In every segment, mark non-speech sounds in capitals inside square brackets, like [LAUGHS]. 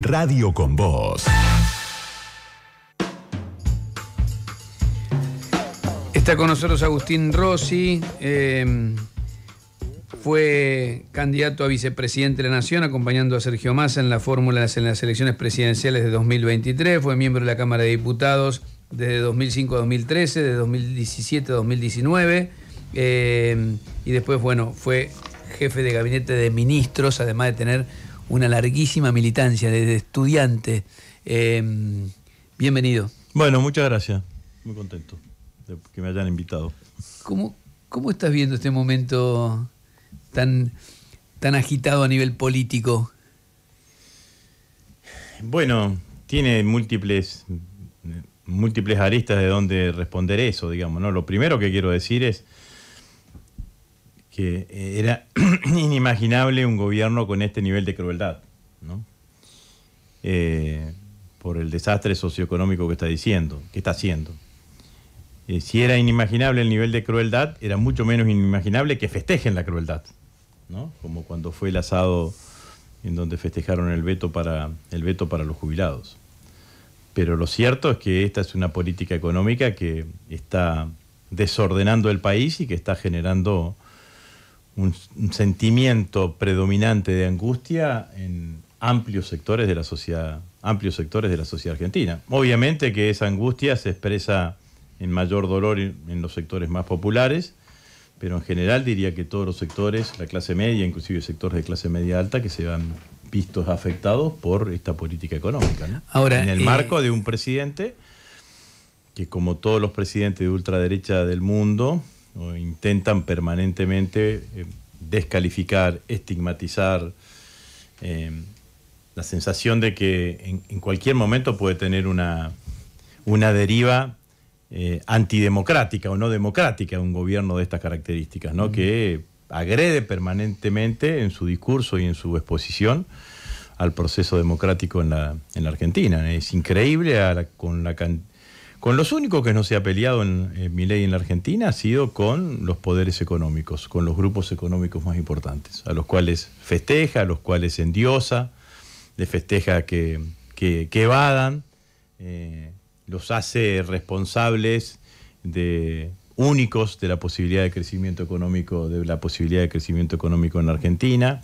Radio con Voz. Está con nosotros Agustín Rossi. Em, fue candidato a vicepresidente de la Nación, acompañando a Sergio Massa en las fórmulas en las elecciones presidenciales de 2023. Fue miembro de la Cámara de Diputados desde 2005 a 2013, de 2017 a 2019. Em, y después, bueno, fue jefe de gabinete de ministros, además de tener una larguísima militancia desde estudiante. Em, bienvenido. Bueno, muchas gracias. Muy contento de que me hayan invitado. ¿Cómo, estás viendo este momento tan, tan agitado a nivel político? Bueno, tiene múltiples múltiples aristas de donde responder eso, digamos, ¿no? Lo primero que quiero decir es eh, era [CLEARS THROAT] inimaginable un gobierno con este nivel de crueldad, eh, por el desastre socioeconómico que está diciendo, que está haciendo. Eh, si era inimaginable el nivel de crueldad, era mucho menos inimaginable que festejen la crueldad, ¿no? Como cuando fue el asado en donde festejaron el veto para el veto para los jubilados. Pero lo cierto es que esta es una política económica que está desordenando el país y que está generando un, sentimiento predominante de angustia en amplios sectores de la sociedad, amplios sectores de la sociedad argentina. Obviamente que esa angustia se expresa en mayor dolor en los sectores más populares, pero en general diría que todos los sectores, la clase media, inclusive sectores de clase media alta, que se van vistos afectados por esta política económica. Ahora, en el marco eh, de un presidente que, como todos los presidentes de ultraderecha del mundo, intentan permanentemente eh, descalificar, estigmatizar, eh, la sensación de que en, cualquier momento puede tener una, una deriva eh, antidemocrática o no democrática un gobierno de estas características, ¿no? que agrede permanentemente en su discurso y en su exposición al proceso democrático en la, en Argentina. Es increíble con la cantidad con los únicos que no se ha peleado en, mi ley en la Argentina ha sido con los poderes económicos, con los grupos económicos más importantes, a los cuales festeja, a los cuales endiosa, le festeja que, que, evadan, eh, los hace responsables de únicos de la posibilidad de crecimiento económico, de la posibilidad de crecimiento económico en la Argentina,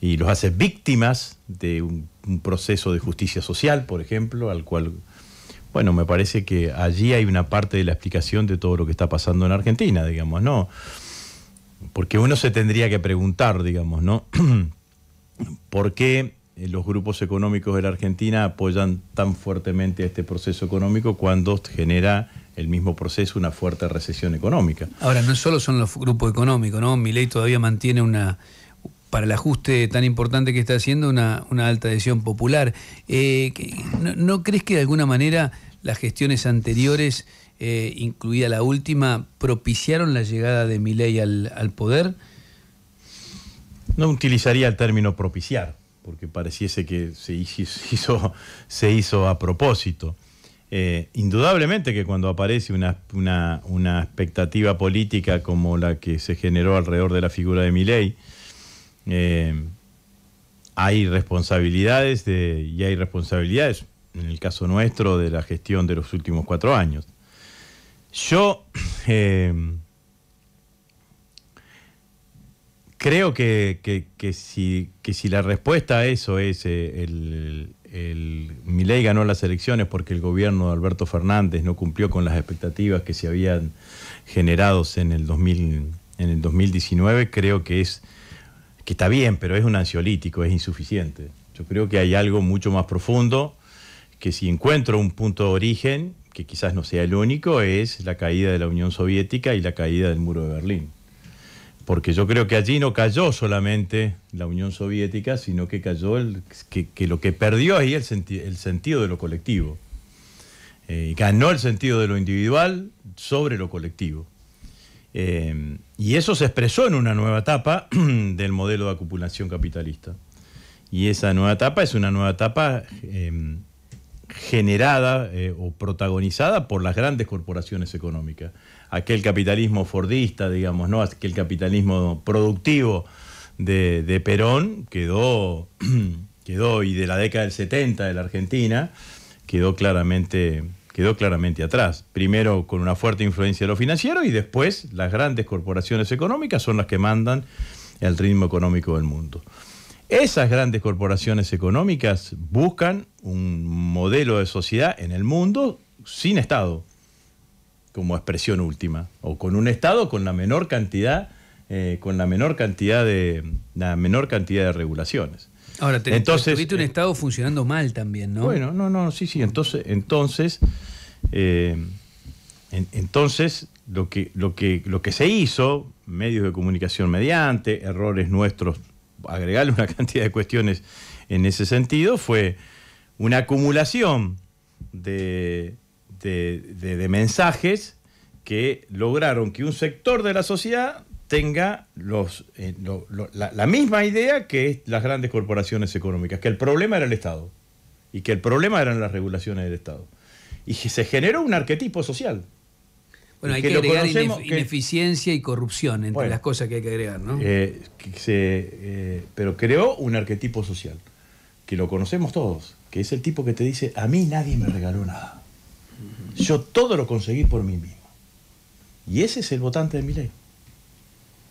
y los hace víctimas de un proceso de justicia social, por ejemplo, al cual bueno, me parece que allí hay una parte de la explicación de todo lo que está pasando en Argentina, digamos, ¿no? Porque uno se tendría que preguntar, digamos, ¿no? [CLEARS THROAT] ¿Por qué eh, los grupos económicos de la Argentina apoyan tan fuertemente a este proceso económico cuando genera el mismo proceso una fuerte recesión económica? Ahora, no solo son los grupos económicos, ¿no? Mi ley todavía mantiene una para el ajuste tan importante que está haciendo una, alta adhesión popular. Eh, ¿no, crees que de alguna manera las gestiones anteriores, eh, incluida la última, propiciaron la llegada de Milei al, poder? No utilizaría el término propiciar, porque pareciese que se hizo, a propósito. Eh, indudablemente que cuando aparece una, una, expectativa política como la que se generó alrededor de la figura de Milei, eh, hay responsabilidades y hay responsabilidades, en el caso nuestro, de la gestión de los últimos cuatro años. Yo [CLEARS THROAT] eh, creo que, si, la respuesta a eso es mi eh, el, ganó las elecciones porque el gobierno de Alberto Fernández no cumplió con las expectativas que se habían generado en el 2019, creo que es que está bien, pero es un ansiolítico, es insuficiente. Yo creo que hay algo mucho más profundo que si encuentro un punto de origen, que quizás no sea el único, es la caída de la Unión Soviética y la caída del muro de Berlín. Porque yo creo que allí no cayó solamente la Unión Soviética, sino que cayó el, que, lo que perdió ahí el, el sentido de lo colectivo. Eh, ganó el sentido de lo individual sobre lo colectivo. Eh, y eso se expresó en una nueva etapa [CLEARS THROAT] del modelo de acumulación capitalista. Y esa nueva etapa es una nueva etapa em, generada eh, o protagonizada por las grandes corporaciones económicas. Aquel capitalismo fordista, digamos, ¿no? Aquel capitalismo productivo de, Perón quedó, [CLEARS THROAT] quedó, y de la década del 70 de la Argentina, quedó claramente quedó claramente atrás. Primero con una fuerte influencia de lo financiero y después las grandes corporaciones económicas son las que mandan el ritmo económico del mundo. Esas grandes corporaciones económicas buscan un modelo de sociedad en el mundo sin Estado, como expresión última, o con un Estado con la menor cantidad, eh, con la menor cantidad de la menor cantidad de regulaciones. Ahora, entonces, un eh, Estado funcionando mal también, ¿no? Bueno, no, no, sí, sí. Entonces, entonces, eh, entonces lo, que, lo, que, lo que se hizo, medios de comunicación mediante, errores nuestros, agregarle una [LAUGHS] cantidad de cuestiones en ese sentido, fue una acumulación de mensajes que lograron que un sector de la sociedad tenga los, eh, la, misma idea que las grandes corporaciones económicas, que el problema era el Estado y que el problema eran las regulaciones del Estado. Y se generó un arquetipo social. Bueno, hay que, agregar ineficiencia y corrupción entre las cosas que hay que agregar, ¿no? Eh, eh, pero creó un arquetipo social, que lo conocemos todos, que es el tipo que te dice, a mí nadie me regaló nada. Yo todo lo conseguí por mí mismo. Y ese es el votante de mi ley.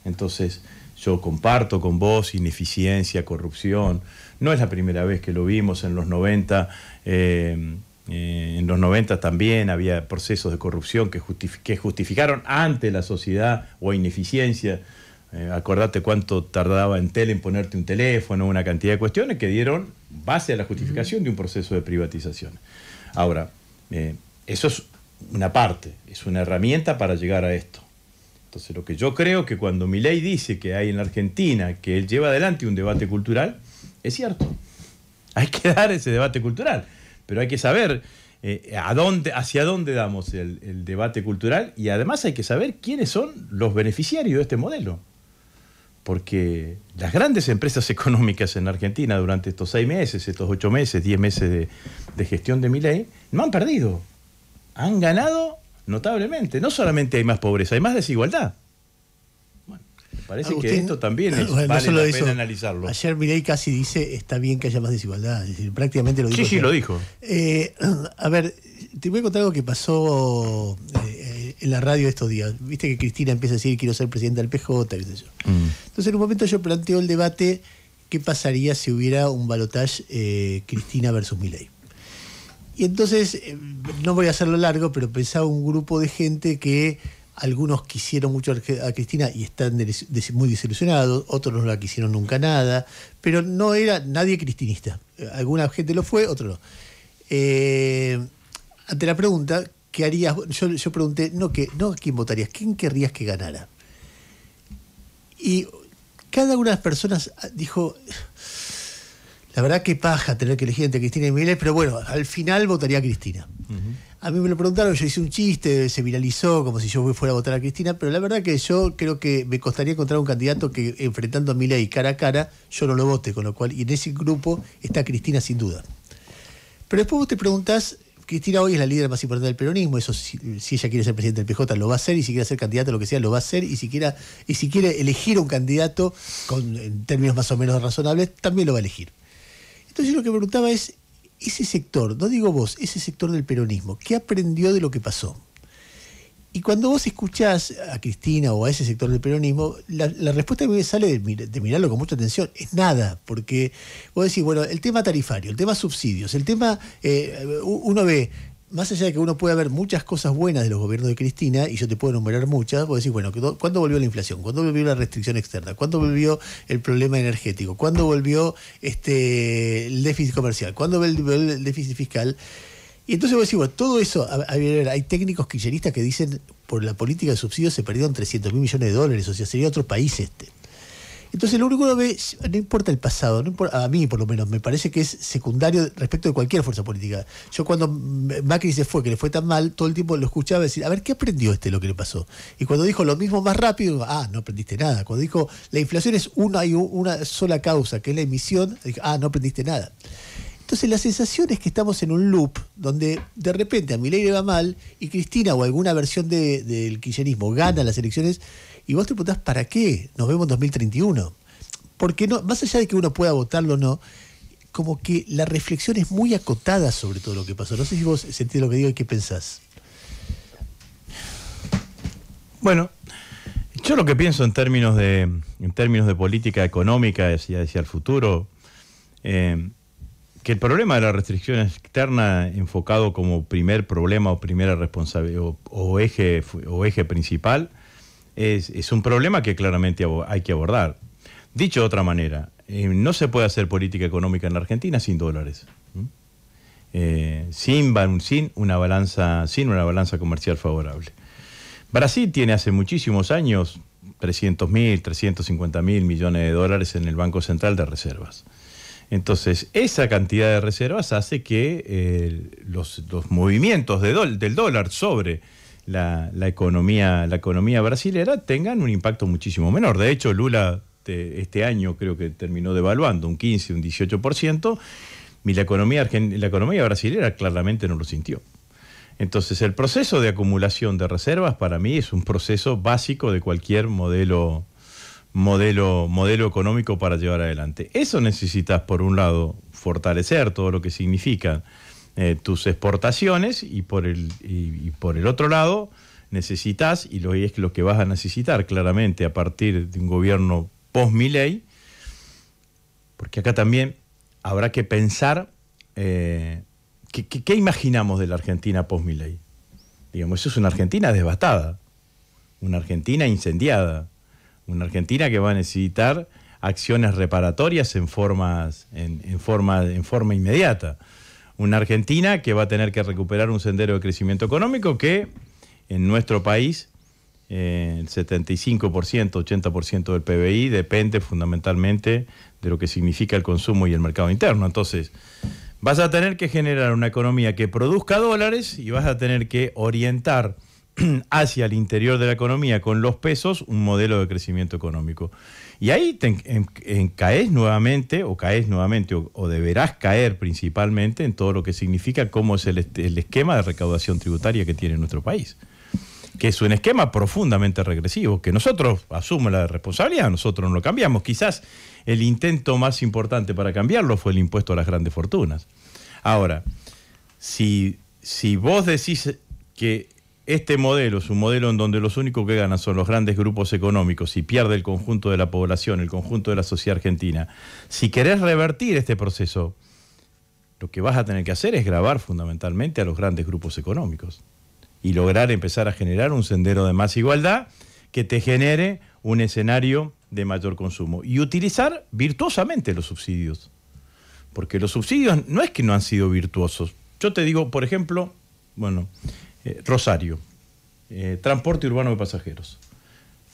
Entonces, yo comparto con vos ineficiencia, corrupción. No es la primera vez que lo vimos en los 90. Eh, eh, en los 90 también había procesos de corrupción que, justificaron ante la sociedad o ineficiencia. Eh, acordate cuánto tardaba en Tele en ponerte un teléfono, una cantidad de cuestiones que dieron base a la justificación de un proceso de privatización. Ahora, eso es una parte, es una herramienta para llegar a esto. Entonces, lo que yo creo que cuando Milei dice que hay en Argentina que él lleva adelante un debate cultural, es cierto. [LAUGHS] Hay que dar ese debate cultural, pero hay que saber eh, hacia dónde damos el, debate cultural y además hay que saber quiénes son los beneficiarios de este modelo. Porque las grandes empresas [LAUGHS] económicas en Argentina durante estos seis meses, estos ocho meses, diez meses de, de gestión de mi no han perdido. Han ganado notablemente. No solamente hay más pobreza, hay más desigualdad. Bueno, parece que esto también es, vale la analizarlo. Ayer Milei casi dice, está bien que haya más desigualdad. Es decir, prácticamente lo dijo. Sí, sí, lo dijo. Eh, [CLEARS THROAT] a ver, te voy a contar algo que pasó eh, en la radio estos días. Viste que Cristina empieza a decir, quiero ser presidenta del PJ, mm. Entonces, en un momento yo planteo el debate, ¿qué pasaría si hubiera un balotaje eh, Cristina versus Milei? Y entonces, eh, no voy a hacerlo largo, pero pensaba un grupo de gente que algunos quisieron mucho a Cristina y están muy desilusionados, otros no la quisieron nunca nada, pero no era nadie cristinista. Alguna gente lo fue, otro no. Eh, ante la pregunta, ¿qué harías? Yo, yo pregunté, no, que, no a quién votarías, ¿quién querrías que ganara? Y cada una de las personas ah, dijo, la verdad que paja tener que elegir entre Cristina y Milei, pero bueno, al final votaría Cristina. A mí me lo preguntaron, yo hice un chiste, se viralizó como si yo fuera a votar a Cristina, pero la verdad que yo creo que me costaría encontrar un candidato que enfrentando a Milei cara a cara, yo no lo vote, con lo cual, y en ese grupo está Cristina sin duda. Pero después vos te preguntás, Cristina hoy es la líder más importante del peronismo, eso si, ella quiere ser presidente del PJ lo va a hacer, y si quiere ser candidata lo que sea lo va a hacer, y si, y si quiere elegir un candidato con, términos más o menos razonables, también lo va a elegir. Entonces yo lo que me preguntaba es, ese sector, no digo vos, ese sector del peronismo, ¿qué aprendió de lo que pasó? Y cuando vos escuchás a Cristina o a ese sector del peronismo, la, respuesta que me sale de, mirarlo con mucha atención es nada, porque vos decís, bueno, el tema tarifario, el tema subsidios, el tema, eh, uno ve más allá de que uno puede ver muchas cosas buenas de los gobiernos de Cristina, y yo te puedo enumerar muchas, vos decís, bueno, ¿cuándo volvió la inflación? ¿Cuándo volvió la restricción externa? ¿Cuándo volvió el problema energético? ¿Cuándo volvió este, el déficit comercial? ¿Cuándo volvió el déficit fiscal? Y entonces vos decís, bueno, todo eso, hay técnicos kirchneristas que dicen, por la política de subsidios se perdieron 300 mil millones de dólares, o sea, sería otro país este. Entonces lo único que ve, no importa el pasado, a mí por lo menos, me parece que es secundario respecto de cualquier fuerza política. Yo cuando Macri se fue, que le fue tan mal, todo el tiempo lo escuchaba decir, a ver, ¿qué aprendió este lo que le pasó? Y cuando dijo lo mismo más rápido, ah, no aprendiste nada. Cuando dijo, la inflación es una, y una sola causa, que es la emisión, dijo, ah, no aprendiste nada. Entonces la sensación es que estamos en un loop donde de repente a Milei le va mal y Cristina o alguna versión del de, del kirchnerismo gana las elecciones y vos te preguntás, ¿para qué? Nos vemos en 2031. Porque no, más allá de que uno pueda votarlo o no, como que la reflexión es muy acotada sobre todo lo que pasó. No sé si vos sentís lo que digo y qué pensás. Bueno, yo lo que pienso en términos de, en términos de política económica, decía, decía el futuro, eh, que el problema de la restricción externa, enfocado como primer problema o primera responsabilidad o, eje, o eje principal, es, un problema que claramente hay que abordar. Dicho de otra manera, eh, no se puede hacer política económica en la Argentina sin dólares, eh, sin, sin, una balanza, sin una balanza comercial favorable. Brasil tiene hace muchísimos años 300 mil, 350 mil millones de dólares en el Banco Central de Reservas. Entonces, esa cantidad de reservas hace que eh, los, movimientos de del dólar sobre la, economía, la economía brasilera tengan un impacto muchísimo menor. De hecho, Lula este año creo que terminó devaluando un 15, un 18%, y la economía, la economía brasilera claramente no lo sintió. Entonces, el proceso de acumulación de reservas para mí es un proceso básico de cualquier modelo, modelo, modelo económico para llevar adelante. Eso necesitas, por un lado, fortalecer todo lo que significa eh, tus exportaciones y por, el, y, por el otro lado necesitas, y lo, es lo que vas a necesitar claramente a partir de un gobierno post-Miley, porque acá también habrá que pensar eh, ¿qué, imaginamos de la Argentina post-Miley. Digamos, eso es una Argentina devastada, una Argentina incendiada, una Argentina que va a necesitar acciones reparatorias en, formas, en, forma, en forma inmediata una Argentina que va a tener que recuperar un sendero de crecimiento económico que en nuestro país eh, el 75%, 80% del PBI depende fundamentalmente de lo que significa el consumo y el mercado interno. Entonces, vas a tener que generar una economía que produzca dólares y vas a tener que orientar [CLEARS THROAT] hacia el interior de la economía con los pesos un modelo de crecimiento económico. Y ahí caes nuevamente, o caes nuevamente, o, deberás caer principalmente en todo lo que significa cómo es el, esquema de recaudación tributaria que tiene nuestro país que es un esquema profundamente regresivo, que nosotros asumimos la responsabilidad, nosotros no lo cambiamos. Quizás el intento más importante para cambiarlo fue el impuesto a las grandes fortunas. Ahora, si, si vos decís que este modelo es un modelo en donde los únicos que ganan son los grandes grupos económicos y pierde el conjunto de la población, el conjunto de la sociedad argentina. Si querés revertir este proceso, lo que vas a tener que hacer es grabar fundamentalmente a los grandes grupos económicos y lograr empezar a generar un sendero de más igualdad que te genere un escenario de mayor consumo y utilizar virtuosamente los subsidios. Porque los subsidios no es que no han sido virtuosos. Yo te digo, por ejemplo, bueno, eh, Rosario, eh, transporte urbano de pasajeros.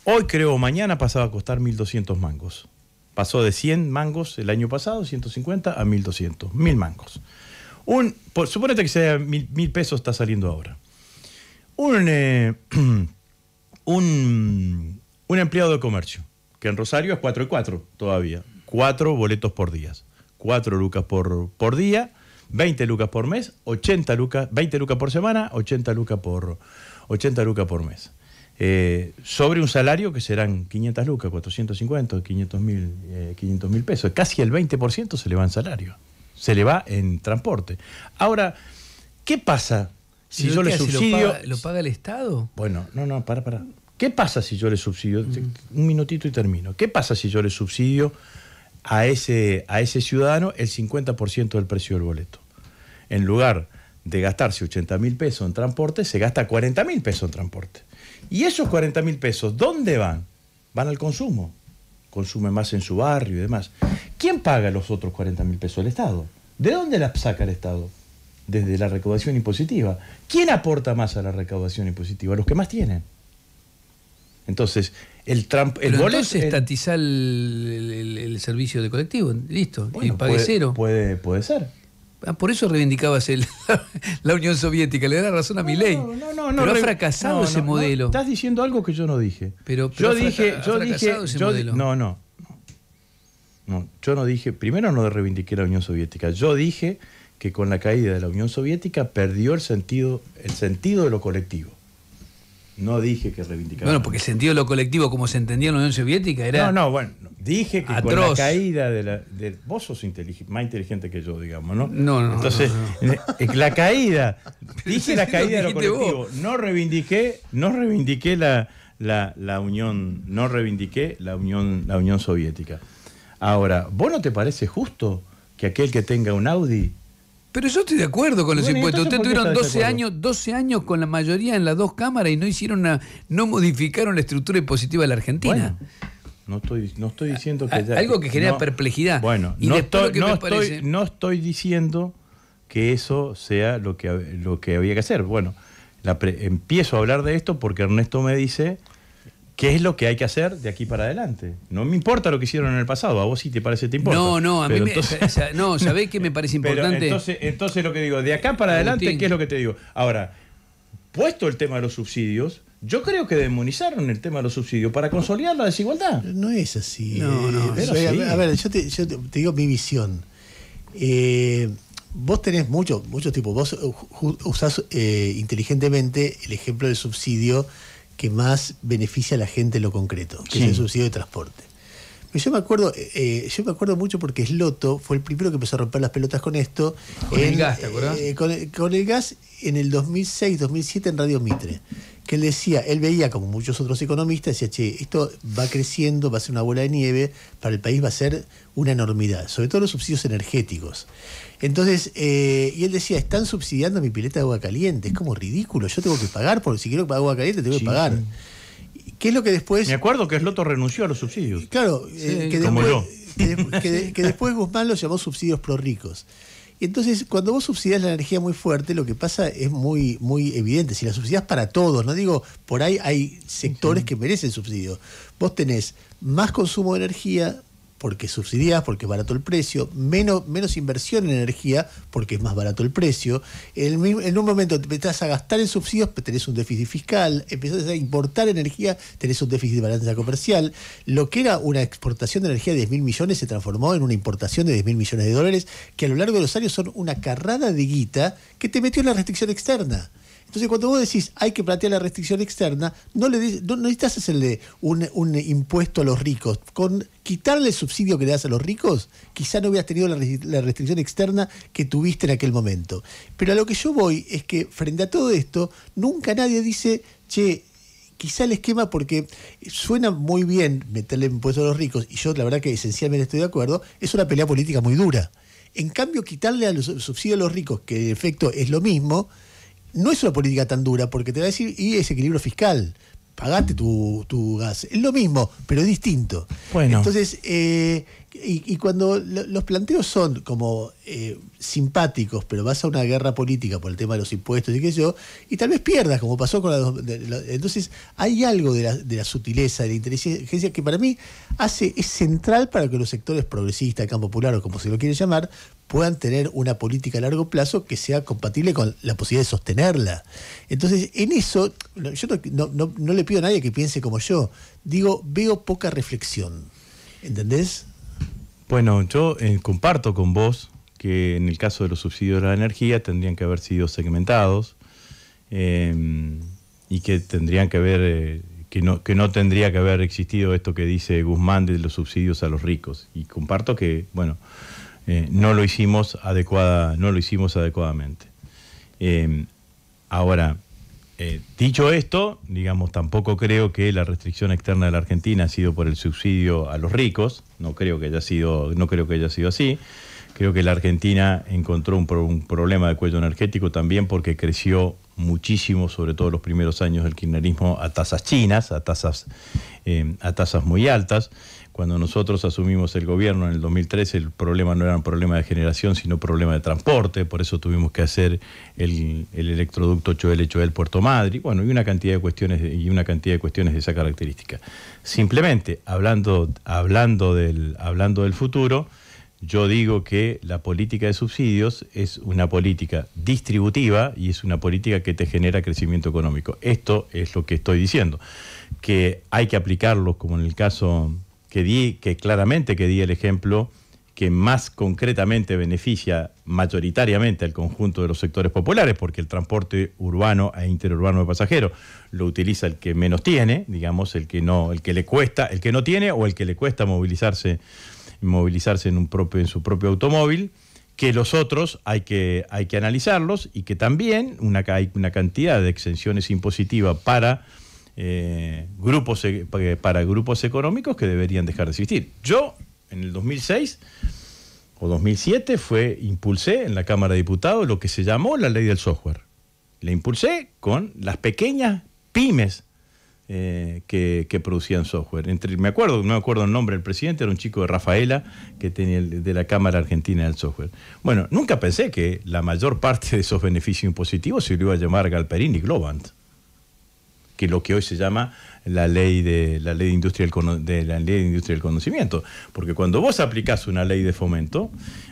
Hoy creo, mañana pasaba a costar 1.200 mangos. Pasó de 100 mangos el año pasado, 150 a 1.200, 1.000 mangos. Un, por, suponete que sea 1.000 pesos está saliendo ahora. Eh, [CLEARS THROAT] un, un, empleado de comercio, que en Rosario es 4 y 4 todavía, 4 boletos por día, 4 lucas por, por día, 20 lucas por mes, 80 lucas, 20 lucas por semana, 80 lucas por, por mes. Eh, sobre un salario que serán 500 lucas, 450, 500 eh, mil pesos. Casi el 20% se le va en salario, se le va en transporte. Ahora, ¿qué pasa si yo le subsidio? Lo paga, el Estado? Bueno, no, no, para, para. ¿Qué pasa si yo le subsidio? Mm. Un minutito y termino. ¿Qué pasa si yo le subsidio a ese, a ese ciudadano el 50% del precio del boleto? en lugar de gastarse 80 mil pesos en transporte, se gasta 40 mil pesos en transporte. ¿Y esos 40 mil pesos dónde van? Van al consumo. Consume más en su barrio y demás. ¿Quién paga los otros 40 mil pesos? El Estado. ¿De dónde las saca el Estado? Desde la recaudación impositiva. ¿Quién aporta más a la recaudación impositiva? Los que más tienen. Entonces, el, Trump, el boleto, estatizar el, servicio de colectivo, listo, cero. Puede, puede ser. Ah, por eso reivindicabas [LAUGHS] la Unión Soviética, le da la razón a mi ley. No, no, no, no, pero ha fracasado ese modelo. estás diciendo algo que yo no dije. Pero, yo dije, yo no, no, no. Yo no dije, primero no reivindiqué la Unión Soviética. Yo dije que con la caída de la Unión Soviética perdió el sentido, el sentido de lo colectivo. No dije que reivindicaba. Bueno, porque el sentido lo colectivo, como se entendía en la Unión Soviética, era. No, no, bueno. Dije que con la caída de la. vos sos más inteligente que yo, digamos, ¿no? No, no. Entonces, eh, eh, la caída. [LAUGHS] dije la caída de lo colectivo. No reivindiqué, no reivindiqué la, la, la, Unión. No reivindiqué la Unión, la Unión Soviética. Ahora, ¿vos no te parece justo que aquel que tenga un Audi pero yo estoy de acuerdo con los impuestos. Ustedes tuvieron 12 años, 12 años con la mayoría en las dos cámaras y no hicieron no modificaron la estructura impositiva de la Argentina. no estoy, no estoy diciendo que algo que genera perplejidad. Bueno, no, estoy, diciendo que eso sea lo que, lo que había que hacer. Bueno, empiezo a hablar de esto porque Ernesto me dice ¿Qué es lo que hay que hacer de aquí para adelante? No me importa lo que hicieron en el pasado, a vos sí te parece te importa. No, no, a mí me, no, ¿sabés que me parece [LAUGHS] importante? entonces, lo que digo, de acá para adelante, ¿qué es lo que te digo? Ahora, puesto el tema de los subsidios, yo creo que demonizaron el tema de los subsidios para consolidar la desigualdad. No es así. No, no, a, ver, yo te, digo mi visión. Eh, vos tenés muchos tipos. Vos usás eh, inteligentemente el ejemplo del subsidio que más beneficia a la gente en lo concreto, que es el subsidio de transporte. Yo me acuerdo, eh, yo me acuerdo mucho porque Sloto fue el primero que empezó a romper las pelotas con esto. Con el gas, ¿te acordás? Eh, con, el gas en el 2006-2007 en Radio Mitre que él decía, él veía como muchos otros economistas, decía, che, esto va creciendo, va a ser una bola de nieve, para el país va a ser una enormidad, sobre todo los subsidios energéticos. Entonces, eh, y él decía, están subsidiando mi pileta de agua caliente, es como ridículo, yo tengo que pagar, porque si quiero agua caliente tengo que pagar. ¿Qué es lo que después... Me acuerdo que Sloto renunció a los subsidios. Claro, eh, que, después, Que, después Guzmán los llamó subsidios prorricos. Y Entonces, cuando vos subsidias la energía muy fuerte, lo que pasa es muy, muy evidente. Si la subsidias para todos, no digo, por ahí hay sectores que merecen subsidio. Vos tenés más consumo de energía, porque subsidias, porque es barato el precio, menos, menos inversión en energía, porque es más barato el precio. En, un momento te empezás a gastar en subsidios, pues tenés un déficit fiscal, empezás a importar energía, tenés un déficit de balanza comercial. Lo que era una exportación de energía de 10 mil millones se transformó en una importación de 10 mil millones de dólares, que a lo largo de los años son una carrada de guita que te metió en la restricción externa. Entonces, cuando vos decís hay que plantear la restricción externa, no le no necesitas hacerle un, un, impuesto a los ricos. Con quitarle el subsidio que le das a los ricos, quizá no hubieras tenido la, restricción externa que tuviste en aquel momento. Pero a lo que yo voy es que frente a todo esto, nunca nadie dice, che, quizá el esquema, porque suena muy bien meterle impuestos a los ricos, y yo la verdad que esencialmente estoy de acuerdo, es una pelea política muy dura. En cambio, quitarle a subsidio a los ricos, que de efecto es lo mismo, no es una política tan dura porque te va a decir, y ese equilibrio fiscal, pagate tu, gas. Es lo mismo, pero es distinto. Bueno. Entonces, eh, y, cuando los planteos son como eh, simpáticos, pero vas a una guerra política por el tema de los impuestos y qué yo, y tal vez pierdas, como pasó con la... entonces, hay algo de la, sutileza, de la inteligencia que para mí hace, es central para que los sectores progresistas, campo popular o como se lo quiere llamar, puedan tener una política a largo plazo que sea compatible con la posibilidad de sostenerla. Entonces, en eso, yo no, le pido a nadie que piense como yo. Digo, veo poca reflexión. ¿Entendés? Bueno, yo eh, comparto con vos que en el caso de los subsidios a la energía tendrían que haber sido segmentados eh, y que tendrían que haber, eh, que, no, que no tendría que haber existido esto que dice Guzmán de los subsidios a los ricos. Y comparto que, bueno, eh, no lo hicimos adecuada, no lo hicimos adecuadamente. Em, ahora, eh, dicho esto, digamos, tampoco creo que la restricción externa de la Argentina ha sido por el subsidio a los ricos, no creo que haya sido, no creo que haya sido así. Creo que la Argentina encontró un, problema de cuello energético también porque creció muchísimo, sobre todo los primeros años del kirchnerismo, a tasas chinas, a tasas em, muy altas. Cuando nosotros asumimos el gobierno en el 2013, el problema no era un problema de generación, sino problema de transporte. Por eso tuvimos que hacer el, electroducto Choel-Choel-Puerto Madrid. Bueno, y una cantidad de cuestiones y una cantidad de cuestiones de esa característica. Simplemente hablando, hablando del, hablando del futuro. Yo digo que la política de subsidios es una política distributiva y es una política que te genera crecimiento económico. Esto es lo que estoy diciendo, que hay que aplicarlo, como en el caso que di, que claramente que di el ejemplo que más concretamente beneficia mayoritariamente al conjunto de los sectores populares, porque el transporte urbano e interurbano de pasajeros lo utiliza el que menos tiene, digamos, el que no, el que le cuesta, el que no tiene o el que le cuesta movilizarse, movilizarse en un propio, en su propio automóvil, que los otros hay que, hay que analizarlos y que también hay una cantidad de exenciones impositivas para eh, grupos e-, para grupos económicos que deberían dejar de existir. Yo, en el 2006 o 2007, fue, impulsé en la Cámara de Diputados lo que se llamó la ley del software. La impulsé con las pequeñas pymes eh, que, producían software. me acuerdo, no me acuerdo el nombre del presidente, era un chico de Rafaela que tenía de la Cámara Argentina del Software. Bueno, nunca pensé que la mayor parte de esos beneficios impositivos se lo iba a llamar Galperini y Globant que lo que hoy se llama la ley de la ley de industria del, de la industria del conocimiento, porque cuando vos aplicás una ley de fomento,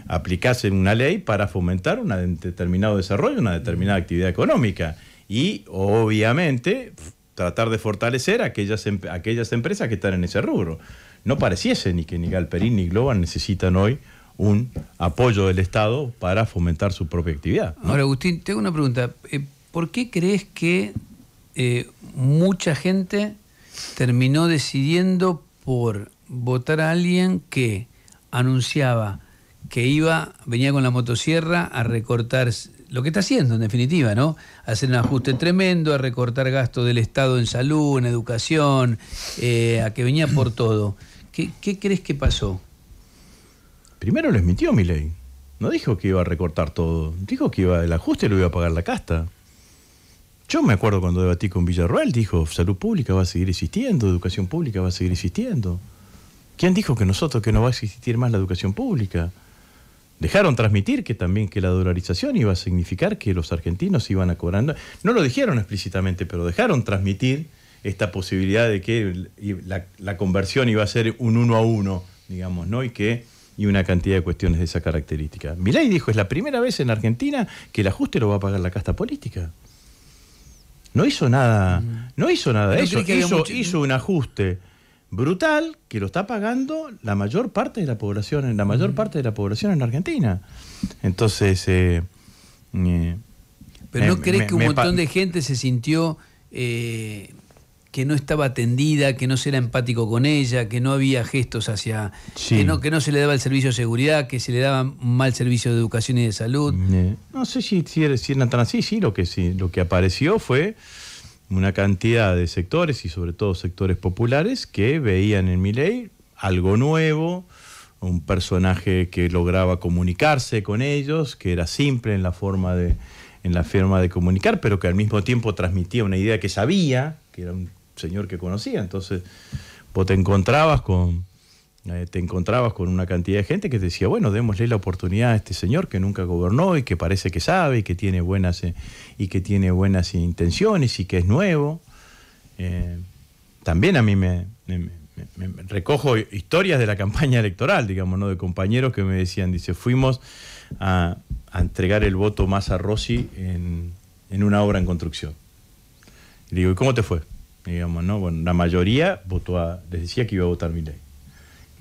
aplicás una ley para fomentar un determinado desarrollo, una determinada actividad económica y obviamente tratar de fortalecer aquellas em-, aquellas empresas que están en ese rubro. No pareciese ni que ni Galperín ni global necesitan hoy un apoyo del Estado para fomentar su propia actividad. Ahora, Agustín, tengo una pregunta. Eh, ¿Por qué crees que eh, mucha gente terminó decidiendo por votar a alguien que anunciaba que iba, venía con la motosierra a recortar lo que está haciendo en definitiva, ¿no? Hacer un ajuste tremendo, a recortar gastos del Estado en salud, en educación, eh, a que venía por todo. ¿Qué, crees que pasó? Primero lo mi ley, No dijo que iba a recortar todo. Dijo que iba el ajuste lo iba a pagar la casta. Yo me acuerdo cuando debatí con Villarroel, dijo, salud pública va a seguir existiendo, educación pública va a seguir existiendo. ¿Quién dijo que nosotros que no va a existir más la educación pública? Dejaron transmitir que también que la dolarización iba a significar que los argentinos iban a cobrar. No lo dijeron explícitamente, pero dejaron transmitir esta posibilidad de que la, conversión iba a ser un uno a uno, digamos, ¿no? Y que y una cantidad de cuestiones de esa característica. Milay dijo, es la primera vez en Argentina que el ajuste lo va a pagar la casta política. No hizo nada, no hizo nada eso. Hizo, hizo, un ajuste brutal que lo está pagando la mayor parte de la población, la mayor parte de la población en Argentina. Entonces, eh, eh, pero no crees que un montón de gente se sintió eh, que no estaba atendida, que no se era empático con ella, que no había gestos hacia. Que, no, se le daba el servicio de seguridad, que se le daba mal servicio de educación y de salud. no sé si, si, era, si tan así, sí, lo que, sí, lo que apareció fue una cantidad de sectores y sobre todo sectores populares que veían en Milei algo nuevo, un personaje que lograba comunicarse con ellos, que era simple en la forma de en la forma de comunicar, pero que al mismo tiempo transmitía una idea que sabía, que era un señor que conocía. Entonces, vos te encontrabas con, eh, te encontrabas con una cantidad de gente que decía, bueno, démosle la oportunidad a este señor que nunca gobernó y que parece que sabe y que tiene buenas, eh, y que tiene buenas intenciones y que es nuevo. Eh, también a mí me, recojo historias de la [LAUGHS] campaña electoral, digamos, ¿no? de compañeros que me decían, dice, fuimos a, entregar el voto más a Rossi en, una obra en construcción. le digo, ¿y cómo te fue? digamos, ¿no? Bueno, la mayoría votó a, les decía que iba a votar mi ley.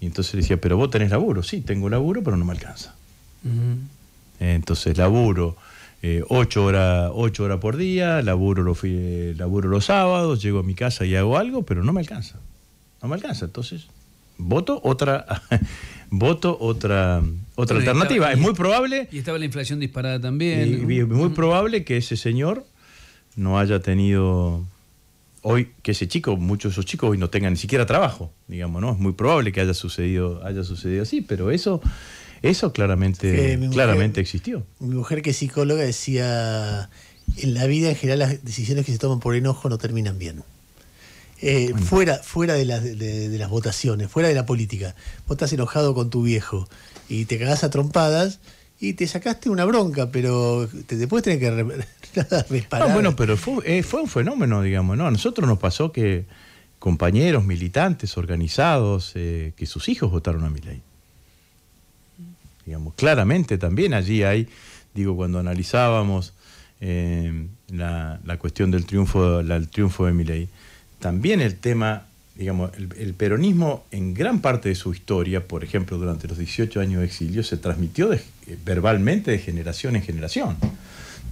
Y entonces decía, pero vos tenés laburo, sí, tengo laburo, pero no me alcanza. Entonces, laburo eh, ocho, horas, ocho horas por día, laburo los, laburo los sábados, llego a mi casa y hago algo, pero no me alcanza. No me alcanza. Entonces, voto otra, [LAUGHS] voto otra, otra alternativa. es muy probable. Y estaba la inflación disparada también. es muy probable que ese señor no haya tenido hoy que ese chico, muchos de esos chicos hoy no tengan ni siquiera trabajo, digamos, ¿no? Es muy probable que haya sucedido, haya sucedido así, pero eso, eso claramente, eh, claramente existió. Mi mujer que es psicóloga decía, en la vida en general las decisiones que se toman por enojo no terminan bien. Eh, fuera, fuera de, las, las votaciones, fuera de la política. Vos estás enojado con tu viejo y te cagás a trompadas y te sacaste una bronca, pero después tenés que [LAUGHS] reparar. No, ah, bueno, pero eh, fue, un fenómeno, digamos, ¿no? A nosotros nos pasó que compañeros, militantes, organizados, eh, que sus hijos votaron a mi Digamos, claramente también allí hay, digo, cuando analizábamos eh, la, cuestión del triunfo, triunfo de mi también el tema digamos, el, peronismo en gran parte de su historia, por ejemplo, durante los 18 años de exilio, se transmitió eh, verbalmente de generación en generación.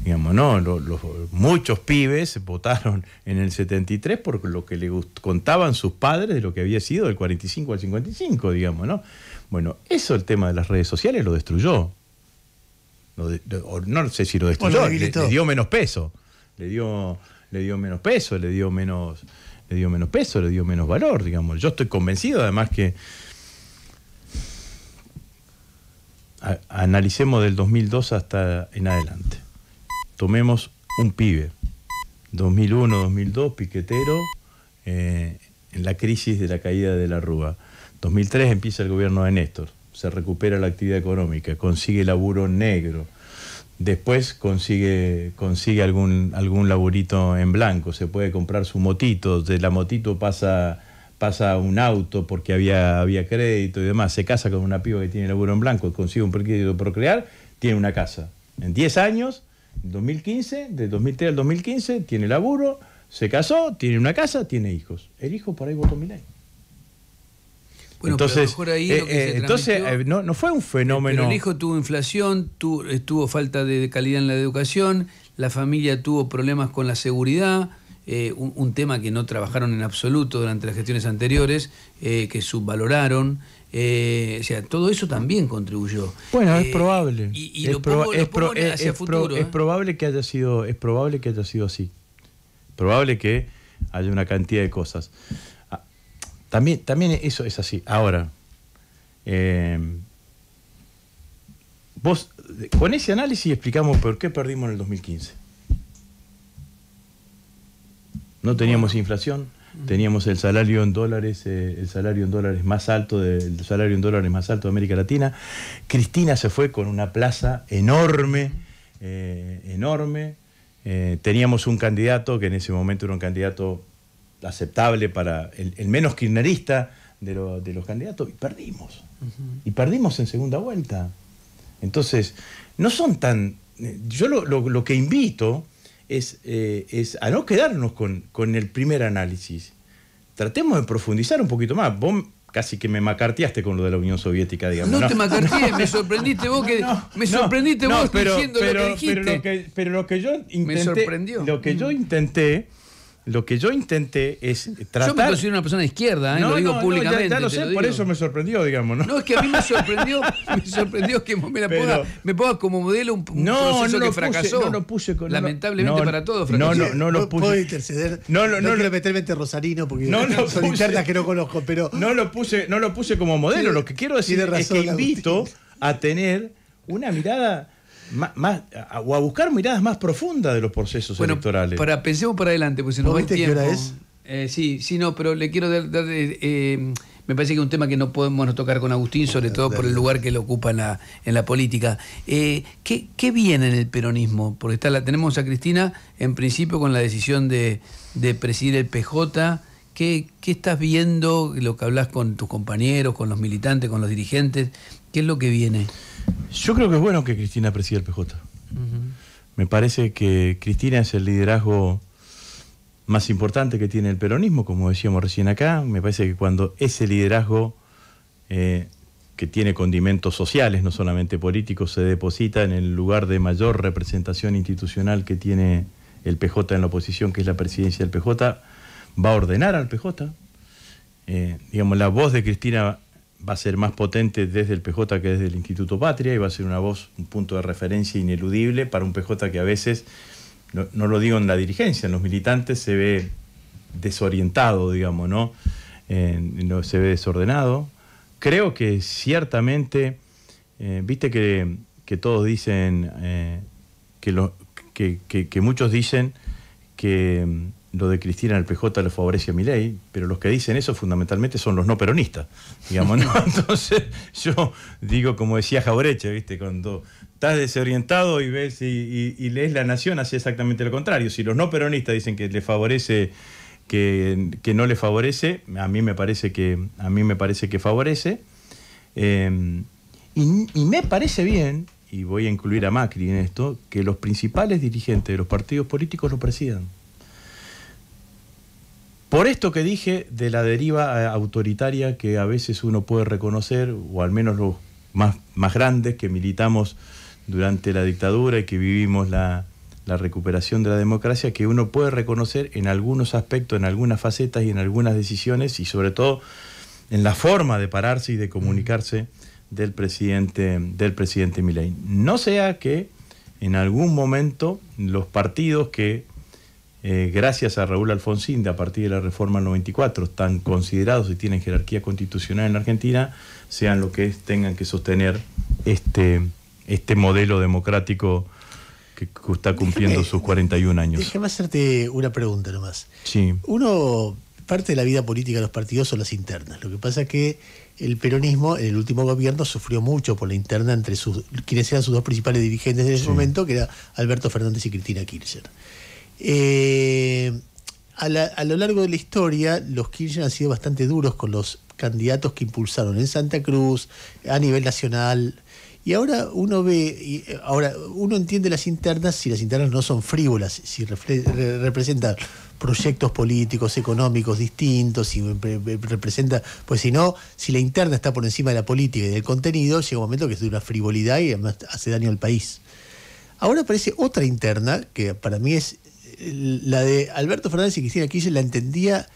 Digamos, ¿no? Los, muchos pibes votaron en el 73 por lo que le contaban sus padres de lo que había sido del 45 al 55, digamos, ¿no? Bueno, eso el tema de las redes sociales lo destruyó. no sé si lo destruyó, le, dio menos peso. Le dio, le dio menos peso, le dio menos dio menos peso, le dio menos valor, digamos. Yo estoy convencido además que analicemos del 2002 hasta en adelante. Tomemos un pibe, 2001, 2002, piquetero, eh, en la crisis de la caída de la Rúa. 2003 empieza el gobierno de Néstor, se recupera la actividad económica, consigue laburo negro, después consigue, consigue algún, algún laburito en blanco, se puede comprar su motito, de la motito pasa, pasa un auto porque había, había crédito y demás, se casa con una piba que tiene laburo en blanco, consigue un crédito procrear, tiene una casa. En 10 años, 2015, de 2003 al 2015, tiene laburo, se casó, tiene una casa, tiene hijos. El hijo por ahí votó mi ley entonces, entonces eh, no, fue un fenómeno. el hijo tuvo inflación, tuvo, estuvo falta de calidad en la educación, la familia tuvo problemas con la seguridad, eh, un, tema que no trabajaron en absoluto durante las gestiones anteriores, eh, que subvaloraron. o sea, todo eso también contribuyó. Bueno, es probable. Y, es lo probable que haya sido, es probable que haya sido así. Probable que haya una cantidad de cosas. También, eso es así. Ahora, eh, vos, con ese análisis explicamos por qué perdimos en el 2015. No teníamos inflación, teníamos el salario en dólares, eh, el salario en dólares más alto de, el salario en dólares más alto de América Latina. Cristina se fue con una plaza enorme, eh, enorme. teníamos un candidato que en ese momento era un candidato aceptable para el, menos kirchnerista de, los candidatos y perdimos. Y perdimos en segunda vuelta. Entonces, no son tan... Eh, yo lo, que invito es, eh, es, a no quedarnos con, el primer análisis. Tratemos de profundizar un poquito más. Vos casi que me macarteaste con lo de la Unión Soviética, digamos. No, te macarteé, [LAUGHS] me sorprendiste vos que me sorprendiste vos pero, diciendo lo que dijiste. Pero lo que, yo intenté, me Lo que yo intenté lo que yo intenté es tratar. Yo me considero una persona de izquierda, ¿eh? no, lo digo no, públicamente. Ya, ya lo sé, por eso me sorprendió, digamos. ¿no? no, es que a mí me sorprendió, me sorprendió que me la me ponga como modelo un, un proceso que fracasó. No, no lo puse con, Lamentablemente para todos fracasó. No, no, no lo puse. Puedo interceder. No, no, no, quiero meterme entre Rosarino porque son internas que no conozco, pero. No lo puse, no lo puse como modelo. Sí, lo que quiero decir razón, es que invito a tener una mirada más, o a buscar miradas más profundas de los procesos electorales. Para, pensemos para adelante, porque si no tiempo. es? Eh, sí, sí, no, pero le quiero dar. Eh, eh, me parece que es un tema que no podemos tocar con Agustín, sobre todo por el lugar que le ocupa en la, en la política. ¿qué, viene en el peronismo? Porque está, la tenemos a Cristina, en principio, con la decisión de, de presidir el PJ. ¿Qué, ¿Qué, estás viendo? Lo que hablas con tus compañeros, con los militantes, con los dirigentes. ¿Qué es lo que viene? Yo creo que es bueno que Cristina presida el PJ. Me parece que Cristina es el liderazgo más importante que tiene el peronismo, como decíamos recién acá. Me parece que cuando ese liderazgo eh, que tiene condimentos sociales, no solamente políticos, se deposita en el lugar de mayor representación institucional que tiene el PJ en la oposición, que es la presidencia del PJ, va a ordenar al PJ. Eh, digamos, la voz de Cristina va a ser más potente desde el PJ que desde el Instituto Patria y va a ser una voz, un punto de referencia ineludible para un PJ que a veces, no, lo digo en la dirigencia, en los militantes se ve desorientado, digamos, ¿no? se ve desordenado. Creo que ciertamente, eh, viste que, todos dicen, eh, que, que, que, muchos dicen que lo de Cristina en el PJ le favorece a mi ley, pero los que dicen eso fundamentalmente son los no peronistas, digamos, [LAUGHS] Entonces, yo digo, como decía Jaureche, ¿viste? Cuando estás desorientado y ves y, lees La Nación, hace exactamente lo contrario. Si los no peronistas dicen que le favorece, que, no le favorece, a mí me parece que, a mí me parece que favorece. Eh, y me parece bien, y voy a incluir a Macri en esto, que los principales dirigentes de los partidos políticos lo presidan. Por esto que dije de la deriva eh, autoritaria que a veces uno puede reconocer, o al menos los más, grandes que militamos durante la dictadura y que vivimos la, recuperación de la democracia que uno puede reconocer en algunos aspectos, en algunas facetas y en algunas decisiones y sobre todo en la forma de pararse y de comunicarse del presidente del presidente No sea que en algún momento los partidos que eh, gracias a Raúl Alfonsín, de a partir de la reforma 94, están considerados y tienen jerarquía constitucional en Argentina, sean lo que tengan que sostener este, este modelo democrático que está cumpliendo sus 41 años. Déjame hacerte una pregunta nomás. Sí. Uno, parte de la vida política de los partidos son las internas. Lo que pasa es que el peronismo, en el último gobierno, sufrió mucho por la interna entre sus, quienes eran sus dos principales dirigentes en ese momento, que era Alberto Fernández y Cristina Kirchner. Eh, a, lo largo de la historia, los Kirchner han sido bastante duros con los candidatos que impulsaron en Santa Cruz, a nivel nacional. Y ahora uno ve, y eh, ahora uno entiende las internas si las internas no son frívolas, si representan proyectos políticos, económicos distintos, si representa, pues si no, si la interna está por encima de la política y del contenido, llega un momento que es de una frivolidad y además hace daño al país. Ahora aparece otra interna que para mí es la de Alberto Fernández y Cristina Kirchner la entendía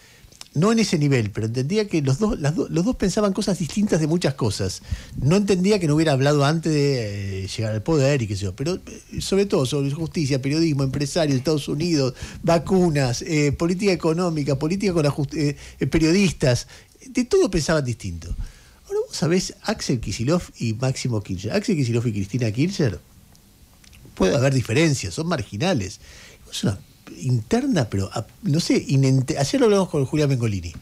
no en ese nivel, pero entendía que los dos, los dos pensaban cosas distintas de muchas cosas. No entendía que no hubiera hablado antes de eh, llegar al poder y qué sé yo, pero eh, sobre todo sobre justicia, periodismo, empresario Estados Unidos, vacunas, eh, política económica, política con la periodistas, de todo pensaban distinto. Ahora vos sabés, Axel Kisilov y Máximo Kirchner. Axel Kisilov y Cristina Kirchner, puede haber diferencias, son marginales interna, pero ah, no sé, ayer lo hablamos con Julia Mengolini,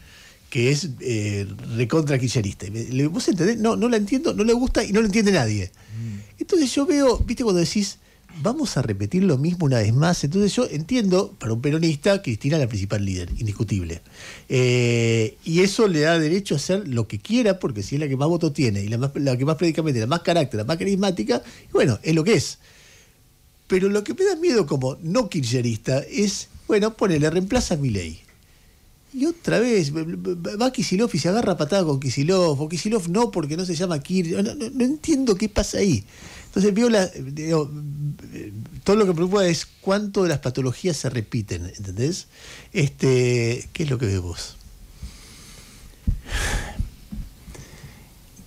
que es eh, recontra quillerista. ¿Vos entendés? No, no la entiendo, no le gusta y no lo entiende nadie. Mm. Entonces yo veo, viste cuando decís, vamos a repetir lo mismo una vez más. Entonces yo entiendo, para un peronista, Cristina es la principal líder, indiscutible. Eh, y eso le da derecho a hacer lo que quiera, porque si es la que más voto tiene, y la, que más prácticamente la más carácter, la más carismática, bueno, es lo que es. Pero lo que me da miedo como no kirchnerista es, bueno, ponele, reemplaza a mi ley. Y otra vez, va Kisilov y se agarra patada con Kisilov, o Kisilov no porque no se llama Kirchner. No, entiendo qué pasa ahí. Entonces, todo lo que preocupa es cuánto de las patologías se repiten, ¿entendés? Este, ¿Qué es lo que ves vos?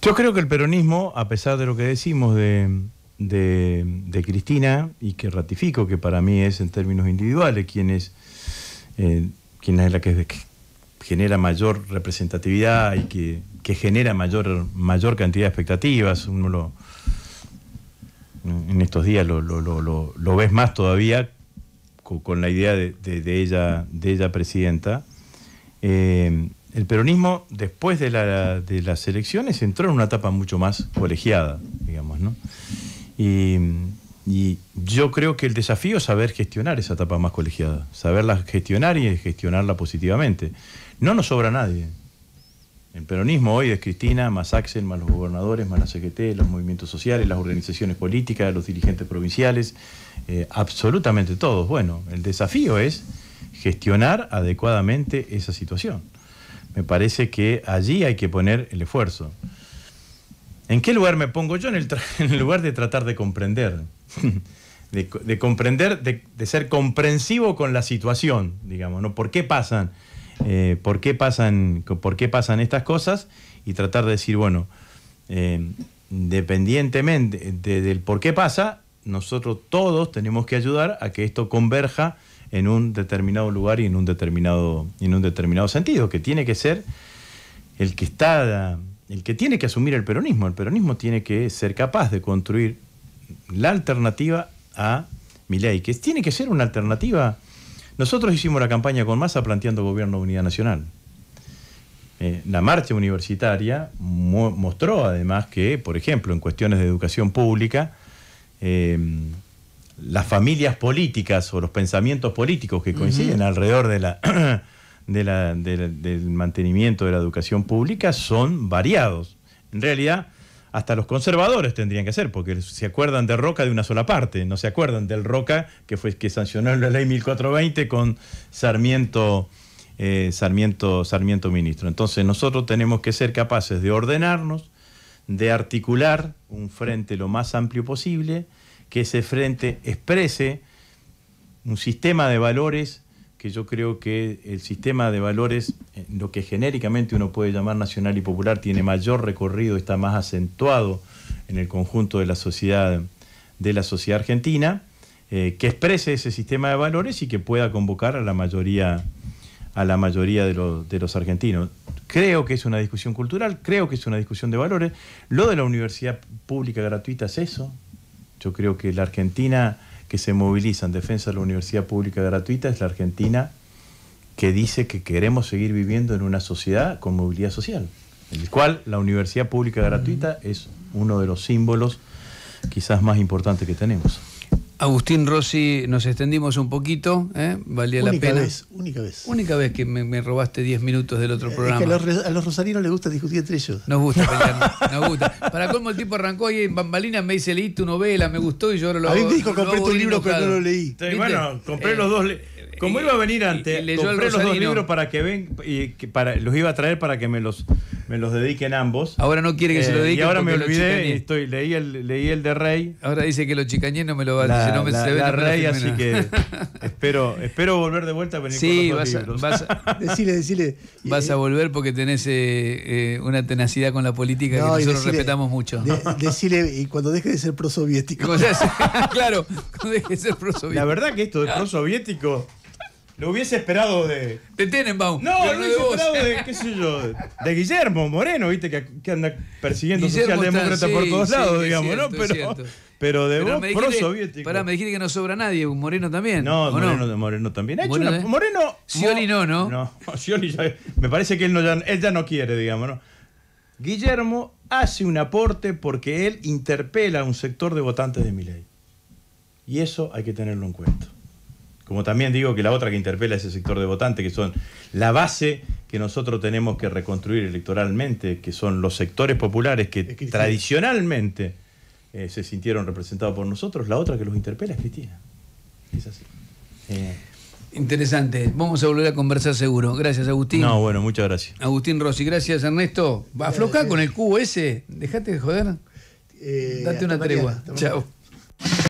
Yo creo que el peronismo, a pesar de lo que decimos de de, Cristina y que ratifico que para mí es en términos individuales quien es, eh, es la que, genera mayor representatividad y que, genera mayor, mayor cantidad de expectativas. Uno lo, en estos días lo, ves más todavía con, la idea de, ella, de ella presidenta. Eh, el peronismo después de, la, de las elecciones entró en una etapa mucho más colegiada, digamos, ¿no? Y, yo creo que el desafío es saber gestionar esa etapa más colegiada, saberla gestionar y gestionarla positivamente. No nos sobra nadie. El peronismo hoy es Cristina, más Axel, más los gobernadores, más la CGT, los movimientos sociales, las organizaciones políticas, los dirigentes provinciales, eh, absolutamente todos. Bueno, el desafío es gestionar adecuadamente esa situación. Me parece que allí hay que poner el esfuerzo. ¿En qué lugar me pongo yo? En el, [LAUGHS] lugar de tratar de comprender, [LAUGHS] de, comprender, de, ser comprensivo con la situación, digamos, ¿no? ¿Por qué pasan? Eh, ¿por, qué pasan ¿Por qué pasan estas cosas? Y tratar de decir, bueno, dependientemente eh, independientemente del por qué pasa, nosotros todos tenemos que ayudar a que esto converja en un determinado lugar y en un determinado, en un determinado sentido, que tiene que ser el que está el que tiene que asumir el peronismo. El peronismo tiene que ser capaz de construir la alternativa a Milei, que tiene que ser una alternativa. Nosotros hicimos la campaña con masa planteando gobierno de unidad nacional. Eh, la marcha universitaria mostró además que, por ejemplo, en cuestiones de educación pública, eh, las familias políticas o los pensamientos políticos que coinciden alrededor de la del mantenimiento de la educación pública son variados. En realidad, hasta los conservadores tendrían que ser, porque se acuerdan de Roca de una sola parte, no se acuerdan del Roca que fue que sancionó la ley 1420 con Sarmiento, eh, Sarmiento, Sarmiento ministro. Entonces nosotros tenemos que ser capaces de ordenarnos, de articular un frente lo más amplio posible, que ese frente exprese un sistema de valores que yo creo que el sistema de valores, eh, lo que genéricamente uno puede llamar nacional y popular, tiene mayor recorrido, está más acentuado en el conjunto de la sociedad, de la sociedad argentina, eh, que exprese ese sistema de valores y que pueda convocar a la mayoría, a la mayoría de, de los argentinos. Creo que es una discusión cultural, creo que es una discusión de valores. Lo de la universidad pública gratuita es eso. Yo creo que la Argentina que se movilizan en defensa de la universidad pública gratuita es la Argentina que dice que queremos seguir viviendo en una sociedad con movilidad social, en el cual la universidad pública gratuita es uno de los símbolos quizás más importantes que tenemos. Agustín Rossi, nos extendimos un poquito, ¿eh? valía la pena. Vez, única vez. Única vez que me, robaste 10 minutos del otro programa. a, los, rosarinos les gusta discutir entre ellos. Nos gusta [LAUGHS] pelear, nos gusta. Para cómo el tipo arrancó ahí en Bambalinas, me dice, leí tu novela, me gustó y yo lo A mí me dijo, compré tu libro, pero no lo leí. bueno, compré eh, los dos. Como iba a venir antes, compré los dos libros para que ven y para, los iba a traer para que me los, los dediquen ambos. Ahora no quiere que se lo eh, dediquen. Y ahora me olvidé, estoy, leí el, leí el de Rey. Ahora dice que lo chicañé no me lo va a decir. no me se ve Rey, así que [LAUGHS] espero, espero volver de vuelta a venir sí, vas A, vas [LAUGHS] decile, decile. Vas a eh, volver porque tenés eh, una tenacidad con la política que nosotros respetamos mucho. decile, y cuando deje de ser prosoviético. [LAUGHS] claro, cuando deje de ser prosoviético. La verdad que esto de prosoviético lo hubiese esperado de. De Tenenbaum. No, lo hubiese esperado de, [LAUGHS] qué sé yo, de Guillermo Moreno, viste, que, anda persiguiendo socialdemócrata por todos lados, digamos, ¿no? Pero, pero de vos, pro-soviético. Pará, me dijiste que no sobra nadie, Moreno también. No, Moreno, no? Moreno también. Ha Moreno, una, Moreno. no, ¿no? No, [LAUGHS] Scioli ya. Me parece que él, no, ya, él ya no quiere, digamos, ¿no? Guillermo hace un aporte porque él interpela a un sector de votantes de Miley. Y eso hay que tenerlo en cuenta como también digo que la otra que interpela es ese sector de votantes, que son la base que nosotros tenemos que reconstruir electoralmente, que son los sectores populares que tradicionalmente eh, se sintieron representados por nosotros, la otra que los interpela es Cristina. Es así. Eh. Interesante. Vamos a volver a conversar seguro. Gracias, Agustín. No, bueno, muchas gracias. Agustín Rossi, gracias, Ernesto. Afloja con el cubo ese. Dejate de joder. Eh, Date una tregua. Chao.